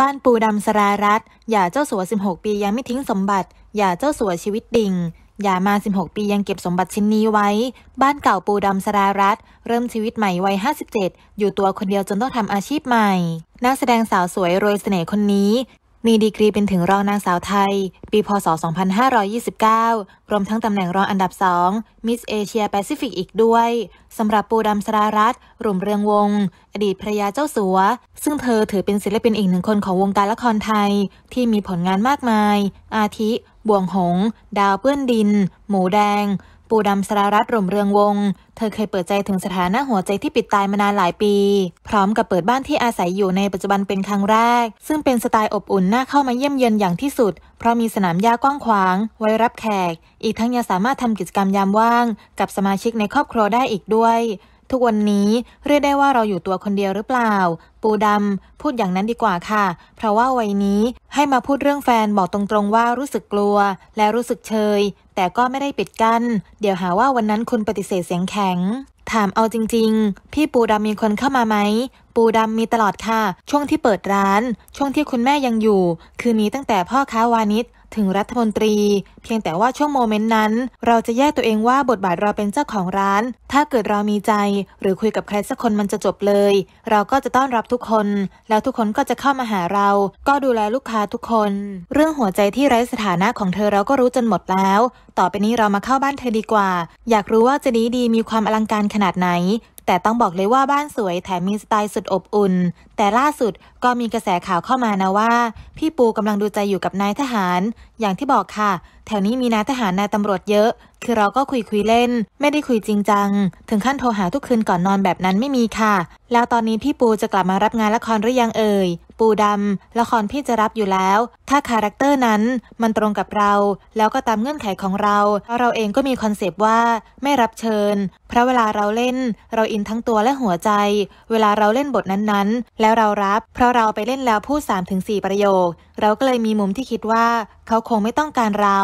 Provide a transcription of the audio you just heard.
บ้านปูดำสรารัตอย่าเจ้าสัว16 ปียังไม่ทิ้งสมบัติ อย่าเจ้าสัวชีวิตดิ่งอย่ามา16 ปียังเก็บสมบัติชิ้นนี้ไว้ บ้านเก่าปูดำสรารัตเริ่มชีวิตใหม่วัย57อยู่ตัวคนเดียวจนต้องทำอาชีพใหม่ นักแสดงสาวสวยโรยเสน่ห์คนนี้มีดีกรีเป็นถึงรองนางสาวไทย ปีพศ 2529 รวมทั้งตำแหน่งรองอันดับสองมิสเอเชียแปซิฟิกอีกด้วยสำหรับปูดำสรารัตรุ่มเรืองวง อดีตภรยาเจ้าสัว ซึ่งเธอถือเป็นศิลปินอีกหนึ่งคนของวงการละครไทยที่มีผลงานมากมาย อาทิบ่วงหง ดาวเปื้อนดิน หมูแดงปูดำสรารัตรมเรืองวง เธอเคยเปิดใจถึงสถานะหัวใจที่ปิดตายมานานหลายปี พร้อมกับเปิดบ้านที่อาศัยอยู่ในปัจจุบันเป็นครั้งแรก ซึ่งเป็นสไตล์อบอุ่นน่าเข้ามาเยี่ยมเยือนอย่างที่สุด เพราะมีสนามหญ้ากว้างขวางไว้รับแขก อีกทั้งยังสามารถทำกิจกรรมยามว่าง กับสมาชิกในครอบครัวได้อีกด้วยทุกวันนี้เรียกได้ว่าเราอยู่ตัวคนเดียวหรือเปล่า ปูดำพูดอย่างนั้นดีกว่าค่ะ เพราะว่าวัยนี้ให้มาพูดเรื่องแฟนบอกตรงๆว่ารู้สึกกลัว และรู้สึกเชย แต่ก็ไม่ได้ปิดกัน้นเดี๋ยวหาว่าวันนั้นคุณปฏิเสธเสียงแข็ง ถามเอาจริง ๆ พี่ปูดำมีคนเข้ามาไหมปูดำมีตลอดค่ะ ช่วงที่เปิดร้าน ช่วงที่คุณแม่ยังอยู่ คือมีตั้งแต่พ่อค้าวานิชถึงรัฐมนตรี เพียงแต่ว่าช่วงโมเมนต์นั้น เราจะแยกตัวเองว่าบทบาทเราเป็นเจ้าของร้าน ถ้าเกิดเรามีใจ หรือคุยกับใครสักคนมันจะจบเลย เราก็จะต้อนรับทุกคน แล้วทุกคนก็จะเข้ามาหาเรา ก็ดูแลลูกค้าทุกคน เรื่องหัวใจที่ไร้สถานะของเธอเราก็รู้จนหมดแล้ว ต่อไปนี้เรามาเข้าบ้านเธอดีกว่า อยากรู้ว่าจะดีดีมีความอลังการขนาดไหน แต่ต้องบอกเลยว่าบ้านสวยแถมมีสไตล์สุดอบอุ่น แต่ล่าสุดก็มีกระแสข่าวเข้ามานะว่า พี่ปูกำลังดูใจอยู่กับนายทหาร อย่างที่บอกค่ะ แถวนี้มีนายทหารนายตำรวจเยอะ คือเราก็คุยคุยเล่น ไม่ได้คุยจริงจังถึงขั้นโทรหาทุกคืนก่อนนอนแบบนั้นไม่มีค่ะ แล้วตอนนี้พี่ปูจะกลับมารับงานละครหรือยังเอ่ยปูดำละครพี่จะรับอยู่แล้ว ถ้าคาแรคเตอร์นั้น มันตรงกับเรา แล้วก็ตามเงื่อนไขของเราเราเองก็มีคอนเซปต์ว่าไม่รับเชิญเพราะเวลาเราเล่น เราอินทั้งตัวและหัวใจ เวลาเราเล่นบทนั้นๆ แล้วเรารับเพราะเราไปเล่นแล้วพูด3-4ประโยค เราก็เลยมีมุมที่คิดว่าเขาคงไม่ต้องการเรา